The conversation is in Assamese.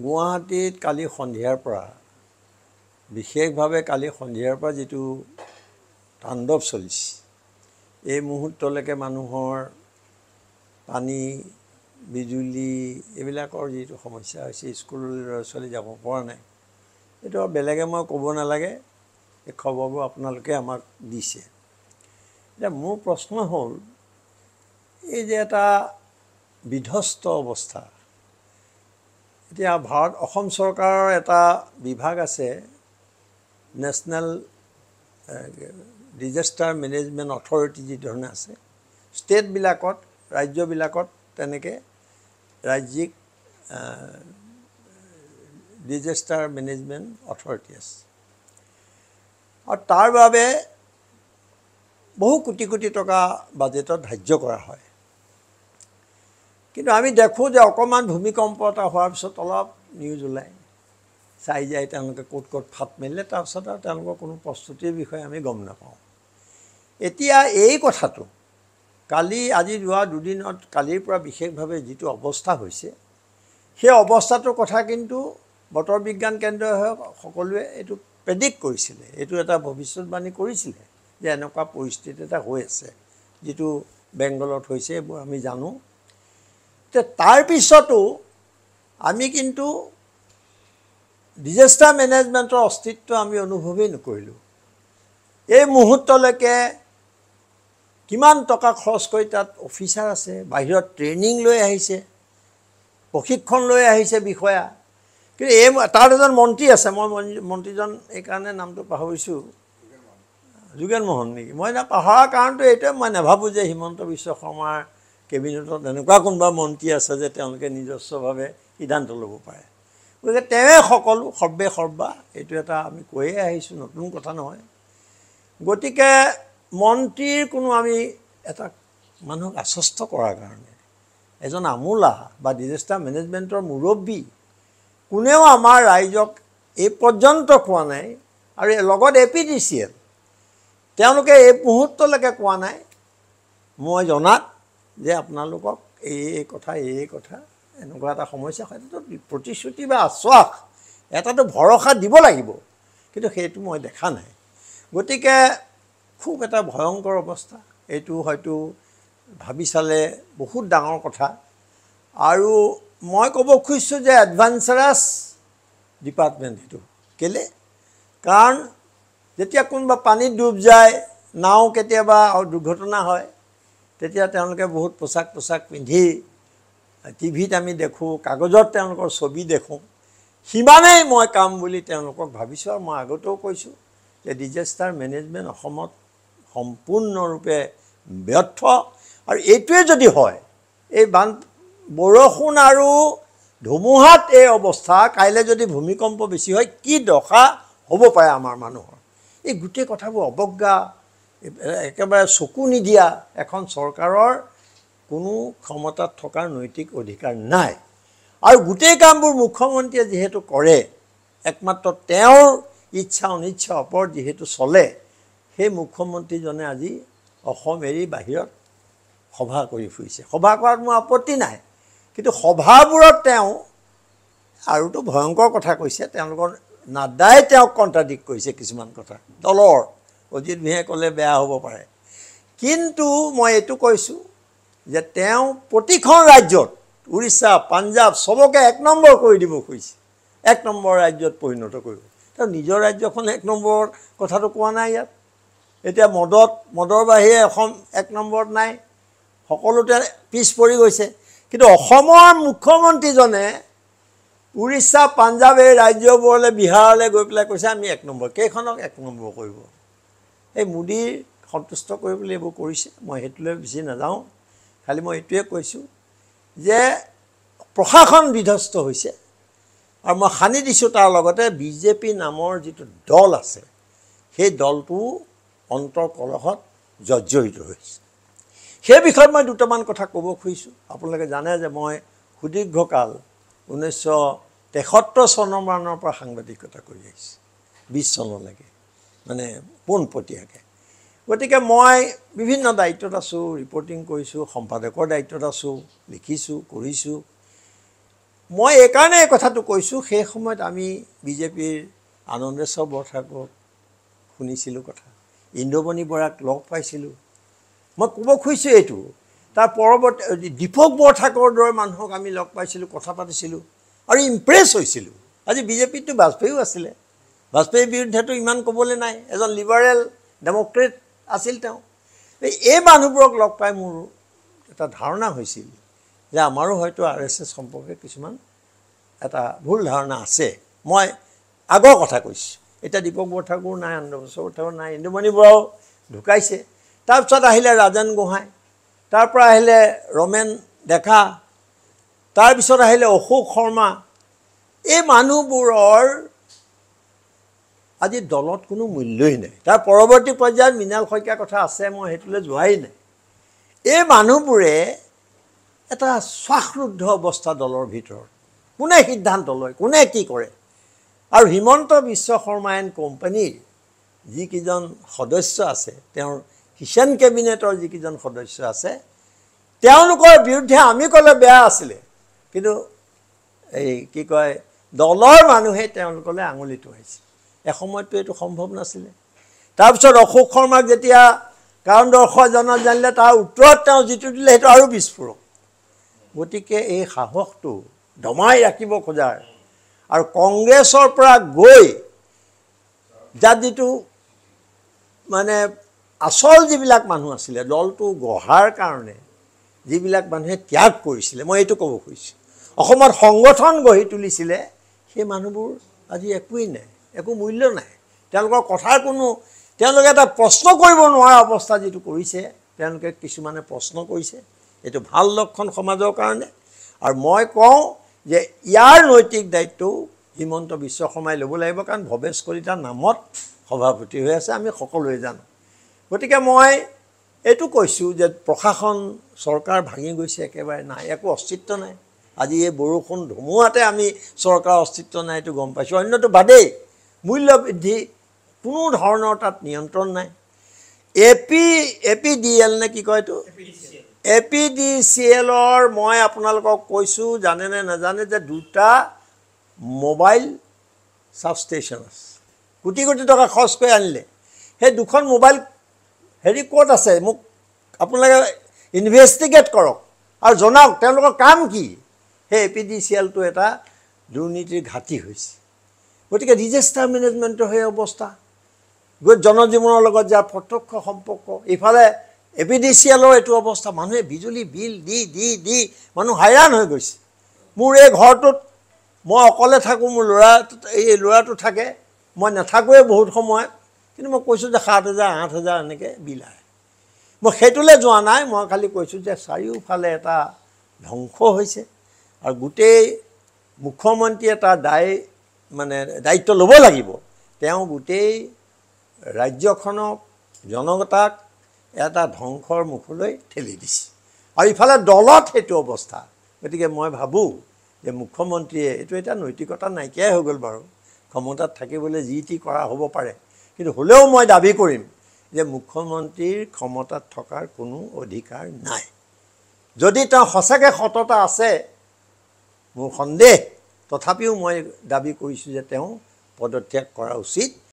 গুৱাহাটীত কালি সন্ধিয়াৰ পৰা বিশেষভাৱে কালি সন্ধিয়াৰ পৰা যিটো তাণ্ডৱ চলিছে এই মুহূৰ্তলৈকে মানুহৰ পানী বিজুলী এইবিলাকৰ যিটো সমস্যা হৈছে স্কুললৈ ল'ৰা ছোৱালী যাব পৰা নাই এইটো আৰু বেলেগে মই ক'ব নালাগে এই খবৰবোৰ আপোনালোকে আমাক দিছে এতিয়া মোৰ প্ৰশ্ন হ'ল এই যে এটা বিধ্বস্ত অৱস্থা এতিয়া ভাৰত অসম চৰকাৰৰ এটা বিভাগ আছে নেশ্যনেল ডিজাষ্টাৰ মেনেজমেণ্ট অথৰিটি যিধৰণে আছে ষ্টেটবিলাকত ৰাজ্যবিলাকত তেনেকৈ ৰাজ্যিক ডিজাষ্টাৰ মেনেজমেণ্ট অথৰিটি আছে আৰু তাৰ বাবে বহু কোটি কোটি টকা বাজেটত ধাৰ্য কৰা হয় কিন্তু আমি দেখোঁ যে অকণমান ভূমিকম্প এটা হোৱাৰ পিছত অলপ নিউজ ওলায় চাই যায় তেওঁলোকে ক'ত ক'ত ফাট মেলিলে তাৰপিছত আৰু তেওঁলোকৰ কোনো প্ৰস্তুতিৰ বিষয়ে আমি গম নাপাওঁ এতিয়া এই কথাটো কালি আজি যোৱা দুদিনত কালিৰ পৰা বিশেষভাৱে যিটো অৱস্থা হৈছে সেই অৱস্থাটোৰ কথা কিন্তু বতৰ বিজ্ঞান কেন্দ্ৰই হওক সকলোৱে এইটো প্ৰেডিক্ট কৰিছিলে এইটো এটা ভৱিষ্যতবাণী কৰিছিলে যে এনেকুৱা পৰিস্থিতি এটা হৈ আছে যিটো বেংগলত হৈছে এইবোৰ আমি জানো তাৰ পিছতো আমি কিন্তু ডিজাষ্টাৰ মেনেজমেণ্টৰ অস্তিত্ব আমি অনুভৱেই নকৰিলোঁ এই মুহূৰ্তলৈকে কিমান টকা খৰচ কৰি তাত অফিচাৰ আছে বাহিৰত ট্ৰেইনিং লৈ আহিছে প্ৰশিক্ষণ লৈ আহিছে বিষয়া কিন্তু এই তাত এজন মন্ত্ৰী আছে মই মন্ত্ৰীজন এইকাৰণে নামটো পাহৰিছোঁ যোগেন মোহন নেকি মই পাহৰাৰ কাৰণটো এইটোৱে মই নাভাবোঁ যে হিমন্ত বিশ্ব শৰ্মাৰ কেবিনেটত এনেকুৱা কোনোবা মন্ত্ৰী আছে যে তেওঁলোকে নিজস্বভাৱে সিদ্ধান্ত ল'ব পাৰে গতিকে তেওঁৱে সকলো সৰ্বে সৰ্বা এইটো এটা আমি কৈয়ে আহিছোঁ নতুন কথা নহয় গতিকে মন্ত্ৰীৰ কোনো আমি এটা মানুহক আশ্বস্ত কৰাৰ কাৰণে এজন আমোলা বা ডিজাষ্টাৰ মেনেজমেণ্টৰ মুৰব্বী কোনেও আমাৰ ৰাইজক এই পৰ্যন্ত কোৱা নাই আৰু লগত A P D C L তেওঁলোকে এই মুহূৰ্তলৈকে কোৱা নাই মই জনাত যে আপোনালোকক এই এই কথা এই এই কথা এনেকুৱা এটা সমস্যা হয় এইটোতো প্ৰতিশ্ৰুতি বা আশ্বাস এটাতো ভৰসা দিব লাগিব কিন্তু সেইটো মই দেখা নাই গতিকে খুব এটা ভয়ংকৰ অৱস্থা এইটো হয়তো ভাবি চালে বহুত ডাঙৰ কথা আৰু মই ক'ব খুজিছোঁ যে এডভেঞ্চাৰাছ ডিপাৰ্টমেণ্ট সেইটো কেলে কাৰণ যেতিয়া কোনোবা পানীত ডুব যায় নাও কেতিয়াবা দুৰ্ঘটনা হয় তেতিয়া তেওঁলোকে বহুত পোচাক পোছাক পিন্ধি টিভিত আমি দেখোঁ কাগজত তেওঁলোকৰ ছবি দেখোঁ সিমানেই মই কাম বুলি তেওঁলোকক ভাবিছোঁ আৰু মই আগতেও কৈছোঁ যে ডিজাষ্টাৰ মেনেজমেণ্ট অসমত সম্পূৰ্ণৰূপে ব্যৰ্থ আৰু এইটোৱে যদি হয় এই বান বৰষুণ আৰু ধুমুহাত এই অৱস্থা কাইলৈ যদি ভূমিকম্প বেছি হয় কি দশা হ'ব পাৰে আমাৰ মানুহৰ এই গোটেই কথাবোৰ অৱজ্ঞা একেবাৰে চকু নিদিয়া এখন চৰকাৰৰ কোনো ক্ষমতাত থকাৰ নৈতিক অধিকাৰ নাই আৰু গোটেই কামবোৰ মুখ্যমন্ত্ৰীয়ে যিহেতু কৰে একমাত্ৰ তেওঁৰ ইচ্ছা অনিচ্ছা ওপৰত যিহেতু চলে সেই মুখ্যমন্ত্ৰীজনে আজি অসম এৰি বাহিৰত সভা কৰি ফুৰিছে সভা কৰাত মোৰ আপত্তি নাই কিন্তু সভাবোৰত তেওঁ আৰুতো ভয়ংকৰ কথা কৈছে তেওঁলোকৰ নাড্ডাই তেওঁক কণ্ট্ৰাডিক্ট কৰিছে কিছুমান কথা দলৰ অজিত মিহে ক'লে বেয়া হ'ব পাৰে কিন্তু মই এইটো কৈছোঁ যে তেওঁ প্ৰতিখন ৰাজ্যত উৰিষ্যা পাঞ্জাৱ চবকে এক নম্বৰ কৰি দিব খুজিছে এক নম্বৰ ৰাজ্যত পৰিণত কৰিব তেওঁ নিজৰ ৰাজ্যখন এক নম্বৰ কথাটো কোৱা নাই ইয়াত এতিয়া মদত মদৰ বাহিৰে অসম এক নম্বৰত নাই সকলোতে পিছ পৰি গৈছে কিন্তু অসমৰ মুখ্যমন্ত্ৰীজনে উৰিষ্যা পাঞ্জাৱ এই ৰাজ্যবোৰলৈ বিহাৰলৈ গৈ পেলাই কৈছে আমি এক নম্বৰ কেইখনক এক নম্বৰ কৰিব এই মোদী সন্তুষ্ট কৰিবলৈ এইবোৰ কৰিছে মই সেইটোলৈ বেছি নাযাওঁ খালী মই এইটোৱে কৈছোঁ যে প্ৰশাসন বিধ্বস্ত হৈছে আৰু মই সানি দিছোঁ তাৰ লগতে বি জে পি নামৰ যিটো দল আছে সেই দলটো কলহত জৰ্জৰিত হৈছে সেই বিষয়ত মই দুটামান কথা ক'ব খুজিছোঁ আপোনালোকে জানে যে মই সুদীৰ্ঘকাল ঊনৈছশ তেসত্তৰ চনৰ মানৰ পৰা সাংবাদিকতা কৰি আহিছোঁ বিছ চনলৈকে মানে পোনপটীয়াকৈ গতিকে মই বিভিন্ন দায়িত্বত আছোঁ ৰিপৰ্টিং কৰিছোঁ সম্পাদকৰ দায়িত্বত আছোঁ লিখিছোঁ কৰিছোঁ মই এইকাৰণে এই কথাটো কৈছোঁ সেই সময়ত আমি বিজেপিৰ আনন্দেশ্বৰ বৰঠাকুৰক শুনিছিলোঁ কথা ইন্দ্ৰমণি বৰাক লগ পাইছিলোঁ মই ক'ব খুজিছোঁ এইটো তাৰ পৰৱৰ্তী দীপক বৰঠাকুৰৰ দৰে মানুহক আমি লগ পাইছিলোঁ কথা পাতিছিলোঁ আৰু ইমপ্ৰেছ হৈছিলোঁ আজি বিজেপিততো বাজপেয়ীও আছিলে বাজপেয়ীৰ বিৰুদ্ধেতো ইমান ক'বলৈ নাই এজন লিবাৰেল ডেম'ক্ৰেট আছিল তেওঁ এই মানুহবোৰক লগ পাই মোৰ এটা ধাৰণা হৈছিল যে আমাৰো হয়তো আৰ এছ এছ সম্পৰ্কে কিছুমান এটা ভুল ধাৰণা আছে মই আগৰ কথা কৈছোঁ এতিয়া দীপক বৰঠাকুৰ নাই অন্ধবচৰ বৰঠাকুৰ নাই ইন্দুমণি বৰাও ঢুকাইছে তাৰপিছত আহিলে ৰাজেন গোহাঁই তাৰপৰা আহিলে ৰমেন ডেকা তাৰপিছত আহিলে অশোক শৰ্মা এই মানুহবোৰৰ আজি দলত কোনো মূল্যই নাই তাৰ পৰৱৰ্তী পৰ্যায়ত মৃণাল শইকীয়া কথা আছে মই সেইটোলৈ যোৱাই নাই এই মানুহবোৰে এটা শ্বাসৰুদ্ধ অৱস্থা দলৰ ভিতৰত কোনে সিদ্ধান্ত লয় কোনে কি কৰে আৰু হিমন্ত বিশ্ব শৰ্মা এণ্ড কোম্পানীৰ যিকেইজন সদস্য আছে তেওঁৰ কিচেন কেবিনেটৰ যিকেইজন সদস্য আছে তেওঁলোকৰ বিৰুদ্ধে আমি ক'লে বেয়া আছিলে কিন্তু এই কি কয় দলৰ মানুহে তেওঁলোকলৈ আঙুলিটো হৈছিল এসময়তো এইটো সম্ভৱ নাছিলে তাৰপিছত অশোক শৰ্মাক যেতিয়া কাৰণ দৰ্শোৱা জনা জানিলে তাৰ উত্তৰত তেওঁ যিটো দিলে সেইটো আৰু বিস্ফোৰক গতিকে এই সাহসটো দমাই ৰাখিব খোজাৰ আৰু কংগ্ৰেছৰ পৰা গৈ যাত যিটো মানে আচল যিবিলাক মানুহ আছিলে দলটো গঢ়াৰ কাৰণে যিবিলাক মানুহে ত্যাগ কৰিছিলে মই এইটো ক'ব খুজিছোঁ অসমত সংগঠন গঢ়ি তুলিছিলে সেই মানুহবোৰ আজি একোৱেই নাই একো মূল্য নাই তেওঁলোকৰ কথাৰ কোনো তেওঁলোকে এটা প্ৰশ্ন কৰিব নোৱাৰা অৱস্থা যিটো কৰিছে তেওঁলোকে কিছুমানে প্ৰশ্ন কৰিছে এইটো ভাল লক্ষণ সমাজৰ কাৰণে আৰু মই কওঁ যে ইয়াৰ নৈতিক দায়িত্বও হিমন্ত বিশ্ব শৰ্মাই ল'ব লাগিব কাৰণ ভৱেশ কলিতাৰ নামত সভাপতি হৈ আছে আমি সকলোৱে জানো গতিকে মই এইটো কৈছোঁ যে প্ৰশাসন চৰকাৰ ভাঙি গৈছে একেবাৰে নাই একো অস্তিত্ব নাই আজি এই বৰষুণ ধুমুহাতে আমি চৰকাৰৰ অস্তিত্ব নাই এইটো গম পাইছোঁ অন্যটো বাদেই মূল্য বৃদ্ধি কোনো ধৰণৰ তাত নিয়ন্ত্ৰণ নাই A P A P D C L কি কয় এইটো এ পি ডি চি এলৰ মই আপোনালোকক কৈছোঁ জানেনে নাজানে যে দুটা মোবাইল ছাবষ্টেশ্যন আছে কোটি কোটি টকা খৰচ কৰি আনিলে সেই দুখন মোবাইল হেৰি ক'ত আছে মোক আপোনালোকে ইনভেষ্টিগেট কৰক আৰু জনাওক তেওঁলোকৰ কাম কি সেই এ পি ডি চি এলটো এটা দুৰ্নীতিৰ ঘাটি হৈছে গতিকে ডিজাষ্টাৰ মেনেজমেণ্টৰ সেই অৱস্থা গৈ জনজীৱনৰ লগত যাৰ প্ৰত্যক্ষ সম্পৰ্ক ইফালে এ পি ডি চি এলৰ এইটো অৱস্থা মানুহে বিজুলী বিল দি দি দি মানুহ হাইৰাণ হৈ গৈছে মোৰ এই ঘৰটোত মই অকলে থাকোঁ মোৰ ল'ৰাটো এই ল'ৰাটো থাকে মই নাথাকোৱেই বহুত সময় কিন্তু মই কৈছোঁ যে সাত হেজাৰ আঠ হেজাৰ এনেকৈ বিল আহে মই সেইটোলৈ যোৱা নাই মই খালি কৈছোঁ যে চাৰিওফালে এটা ধ্বংস হৈছে আৰু গোটেই মুখ্যমন্ত্ৰীয়ে তাৰ দায় মানে দায়িত্ব ল'ব লাগিব তেওঁ গোটেই ৰাজ্যখনক জনতাক এটা ধ্বংসৰ মুখলৈ ঠেলি দিছে আৰু ইফালে দলত সেইটো অৱস্থা গতিকে মই ভাবোঁ যে মুখ্যমন্ত্ৰীয়ে এইটো এটা নৈতিকতা নাইকিয়াই হৈ গ'ল বাৰু ক্ষমতাত থাকিবলৈ যি টি কৰা হ'ব পাৰে কিন্তু হ'লেও মই দাবী কৰিম যে মুখ্যমন্ত্ৰীৰ ক্ষমতাত থকাৰ কোনো অধিকাৰ নাই যদি তেওঁ সঁচাকৈ সততা আছে মোৰ সন্দেহ তথাপিও মই দাবী কৰিছোঁ যে তেওঁ পদত্যাগ কৰা উচিত